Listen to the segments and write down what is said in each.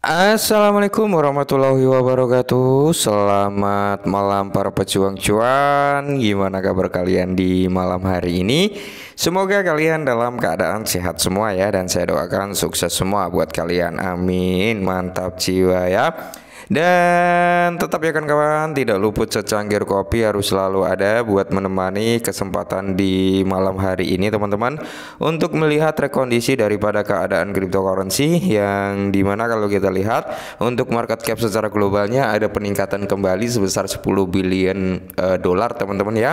Assalamualaikum warahmatullahi wabarakatuh Selamat malam para pejuang cuan Gimana kabar kalian di malam hari ini Semoga kalian dalam keadaan sehat semua ya Dan saya doakan sukses semua buat kalian Amin Mantap jiwa ya dan tetap ya kan kawan tidak luput secangkir kopi harus selalu ada buat menemani kesempatan di malam hari ini teman-teman untuk melihat rekondisi daripada keadaan cryptocurrency yang dimana kalau kita lihat untuk market cap secara globalnya ada peningkatan kembali sebesar 10 billion uh, eh, dolar teman-teman ya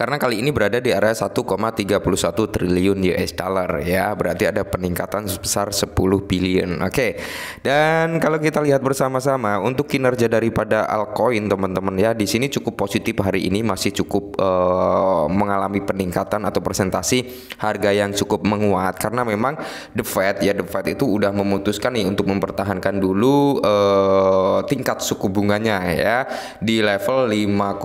karena kali ini berada di area 1,31 triliun US dollar ya, berarti ada peningkatan sebesar 10 billion. Oke. Okay. Dan kalau kita lihat bersama-sama untuk kinerja daripada altcoin teman-teman ya, di sini cukup positif hari ini masih cukup uh, mengalami peningkatan atau presentasi harga yang cukup menguat karena memang The Fed ya The Fed itu udah memutuskan nih untuk mempertahankan dulu uh, tingkat suku bunganya ya di level 5,25%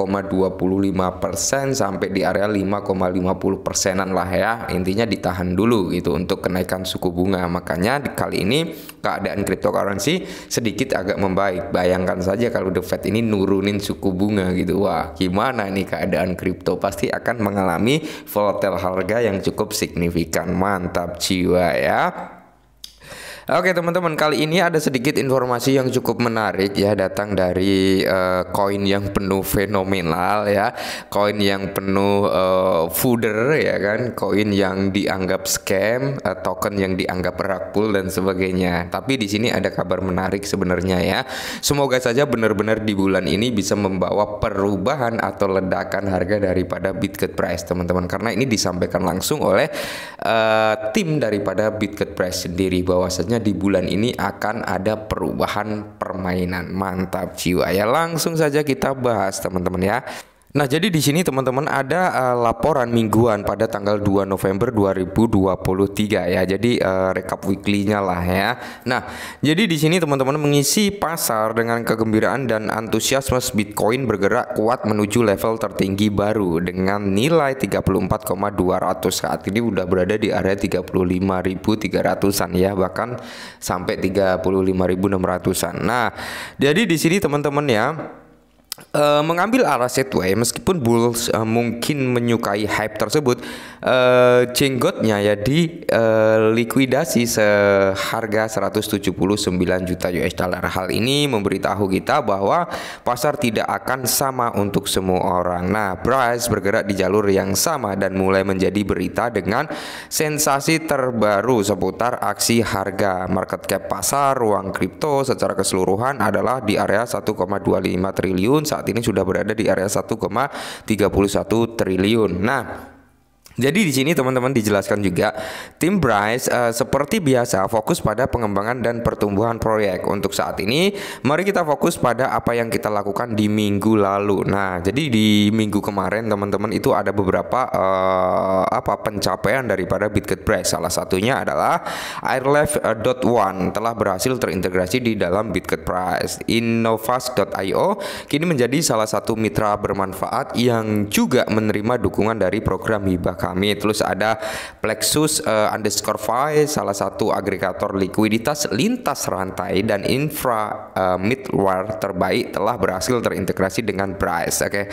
persen sampai sampai di area 5,50 persenan lah ya intinya ditahan dulu gitu untuk kenaikan suku bunga makanya di kali ini keadaan cryptocurrency sedikit agak membaik bayangkan saja kalau the Fed ini nurunin suku bunga gitu wah gimana nih keadaan crypto pasti akan mengalami volatile harga yang cukup signifikan mantap jiwa ya Oke teman-teman kali ini ada sedikit informasi yang cukup menarik ya datang dari eh, koin uh, yang penuh fenomenal ya koin yang penuh uh, fooder ya kan koin yang dianggap scam uh, token yang dianggap rakpul dan sebagainya tapi di sini ada kabar menarik sebenarnya ya semoga saja benar-benar di bulan ini bisa membawa perubahan atau ledakan harga daripada Bitcoin price teman-teman karena ini disampaikan langsung oleh uh, tim daripada Bitcoin price sendiri bahwasanya pokoknya di bulan ini akan ada perubahan permainan mantap jiwa ya langsung saja kita bahas teman-teman ya Nah, jadi di sini teman-teman ada uh, laporan mingguan pada tanggal 2 November 2023 ya. Jadi uh, rekap weekly-nya lah ya. Nah, jadi di sini teman-teman mengisi pasar dengan kegembiraan dan antusiasme Bitcoin bergerak kuat menuju level tertinggi baru dengan nilai 34,200 saat ini udah berada di area 35.300-an ya, bahkan sampai 35.600-an. Nah, jadi di sini teman-teman ya Eh, mengambil arah setway meskipun Bulls uh, mungkin menyukai hype tersebut Cenggotnya eh, jenggotnya ya di eh, likuidasi seharga 179 juta US dollar. Hal ini memberitahu kita bahwa pasar tidak akan sama untuk semua orang. Nah, price bergerak di jalur yang sama dan mulai menjadi berita dengan sensasi terbaru seputar aksi harga. Market cap pasar ruang kripto secara keseluruhan adalah di area 1,25 triliun. Saat ini sudah berada di area 1,31 triliun. Nah, jadi di sini teman-teman dijelaskan juga tim Bryce uh, seperti biasa fokus pada pengembangan dan pertumbuhan proyek. Untuk saat ini mari kita fokus pada apa yang kita lakukan di minggu lalu. Nah, jadi di minggu kemarin teman-teman itu ada beberapa uh, apa pencapaian daripada Bitget Bryce. Salah satunya adalah one telah berhasil terintegrasi di dalam Bitget Bryce. Innovas.io kini menjadi salah satu mitra bermanfaat yang juga menerima dukungan dari program hibah kami. Terus ada Plexus uh, underscore Fi, salah satu agregator likuiditas lintas rantai dan infra uh, eh, middleware terbaik telah berhasil terintegrasi dengan Brass. Oke. Okay.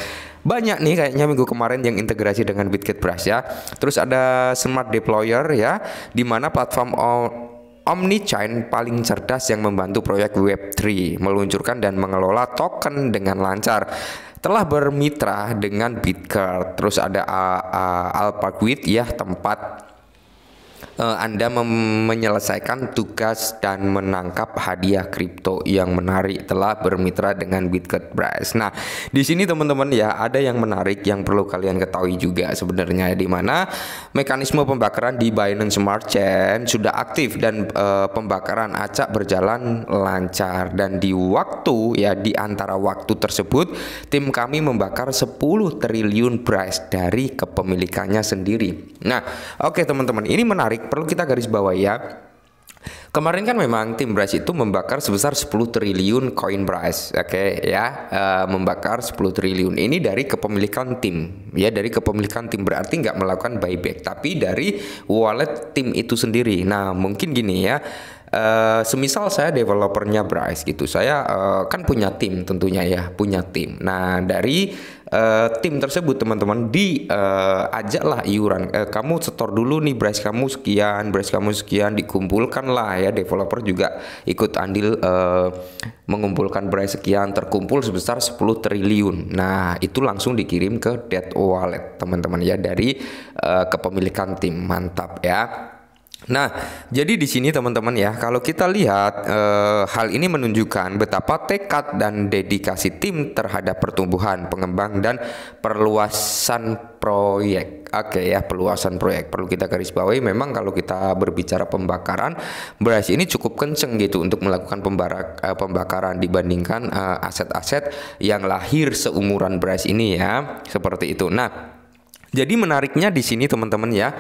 Banyak nih kayaknya minggu kemarin yang integrasi dengan Bitget Brass ya. Terus ada Smart Deployer ya, di mana platform Omnichain paling cerdas yang membantu proyek Web3 meluncurkan dan mengelola token dengan lancar telah bermitra dengan Bitcard. Terus ada uh, uh, Alpha ya tempat uh, Anda menyelesaikan tugas dan menangkap hadiah kripto yang menarik telah bermitra dengan Bitcoin Price. Nah, di sini teman-teman ya ada yang menarik yang perlu kalian ketahui juga sebenarnya di mana mekanisme pembakaran di Binance Smart Chain sudah aktif dan uh, pembakaran acak berjalan lancar dan di waktu ya di antara waktu tersebut tim kami membakar 10 triliun price dari kepemilikannya sendiri. Nah, oke okay, teman-teman, ini menarik perlu kita garis bawah ya. Kemarin kan memang tim Brass itu membakar sebesar 10 triliun koin Brass, oke okay, ya, uh, membakar 10 triliun ini dari kepemilikan tim, ya dari kepemilikan tim berarti nggak melakukan buyback, tapi dari wallet tim itu sendiri. Nah mungkin gini ya, Uh, semisal saya developernya Bryce gitu, saya uh, kan punya tim tentunya ya, punya tim. Nah dari uh, tim tersebut teman-teman di uh, ajaklah iuran uh, kamu setor dulu nih beras kamu sekian beras kamu sekian dikumpulkanlah ya developer juga ikut andil uh, mengumpulkan beras sekian terkumpul sebesar 10 triliun nah itu langsung dikirim ke dead wallet teman-teman ya dari uh, kepemilikan tim mantap ya Nah, jadi di sini teman-teman ya, kalau kita lihat e, hal ini menunjukkan betapa tekad dan dedikasi tim terhadap pertumbuhan, pengembang dan perluasan proyek. Oke ya, perluasan proyek perlu kita garis bawahi. Memang kalau kita berbicara pembakaran, beras ini cukup kenceng gitu untuk melakukan pembarak, e, eh, pembakaran dibandingkan eh, aset-aset yang lahir seumuran beras ini ya, seperti itu. Nah, jadi menariknya di sini teman-teman ya.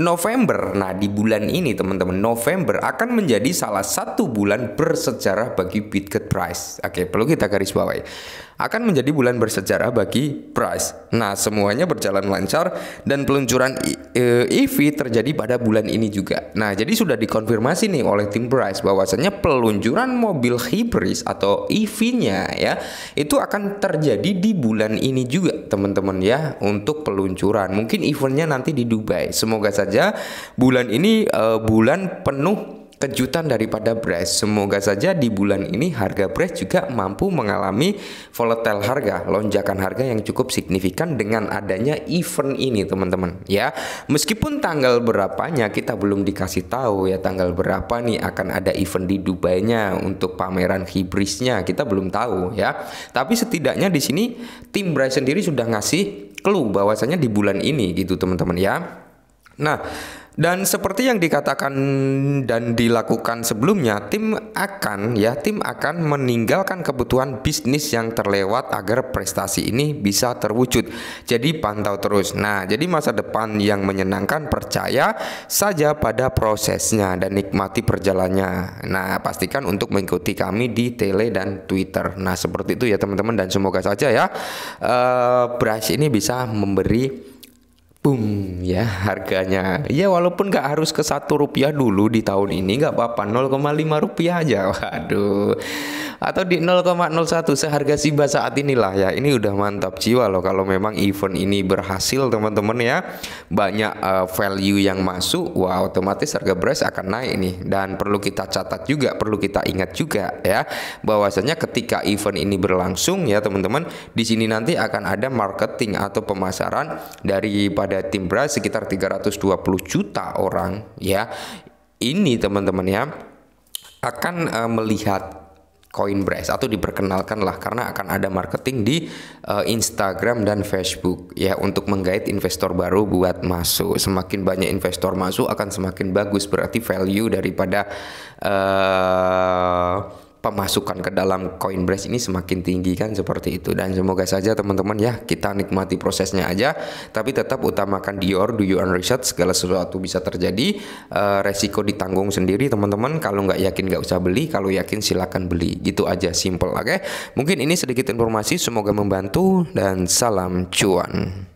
November. Nah, di bulan ini teman-teman, November akan menjadi salah satu bulan bersejarah bagi Bitget Price. Oke, perlu kita garis bawahi. Akan menjadi bulan bersejarah bagi Price. Nah, semuanya berjalan lancar dan peluncuran EV e terjadi pada bulan ini juga. Nah, jadi sudah dikonfirmasi nih oleh tim Price bahwasanya peluncuran mobil hybrid atau EV-nya ya itu akan terjadi di bulan ini juga, teman-teman ya, untuk peluncuran. Mungkin eventnya nanti di Dubai. Semoga saja saja bulan ini uh, bulan penuh kejutan daripada Brex. Semoga saja di bulan ini harga Brex juga mampu mengalami volatile harga, lonjakan harga yang cukup signifikan dengan adanya event ini, teman-teman. Ya, meskipun tanggal berapanya kita belum dikasih tahu ya tanggal berapa nih akan ada event di Dubai nya untuk pameran hibrisnya kita belum tahu ya. Tapi setidaknya di sini tim Brex sendiri sudah ngasih clue bahwasanya di bulan ini gitu, teman-teman ya. Nah, dan seperti yang dikatakan dan dilakukan sebelumnya, tim akan ya, tim akan meninggalkan kebutuhan bisnis yang terlewat agar prestasi ini bisa terwujud. Jadi pantau terus. Nah, jadi masa depan yang menyenangkan percaya saja pada prosesnya dan nikmati perjalannya. Nah, pastikan untuk mengikuti kami di Tele dan Twitter. Nah, seperti itu ya teman-teman dan semoga saja ya uh, ini bisa memberi boom ya harganya ya walaupun gak harus ke satu rupiah dulu di tahun ini nggak apa-apa 0,5 rupiah aja waduh atau di 0,01 seharga Siba saat inilah ya. Ini udah mantap jiwa loh kalau memang event ini berhasil teman-teman ya. Banyak uh, value yang masuk, wah otomatis harga beras akan naik nih dan perlu kita catat juga, perlu kita ingat juga ya bahwasanya ketika event ini berlangsung ya teman-teman, di sini nanti akan ada marketing atau pemasaran daripada tim beras sekitar 320 juta orang ya. Ini teman-teman ya akan uh, melihat Coinbase atau diperkenalkan lah karena akan ada marketing di uh, Instagram dan Facebook ya untuk menggait investor baru buat masuk. Semakin banyak investor masuk akan semakin bagus berarti value daripada uh, pemasukan ke dalam Coinbase ini semakin tinggi kan seperti itu dan semoga saja teman-teman ya kita nikmati prosesnya aja tapi tetap utamakan Dior do your own research segala sesuatu bisa terjadi e, resiko ditanggung sendiri teman-teman kalau nggak yakin nggak usah beli kalau yakin silahkan beli gitu aja simple oke okay? mungkin ini sedikit informasi semoga membantu dan salam cuan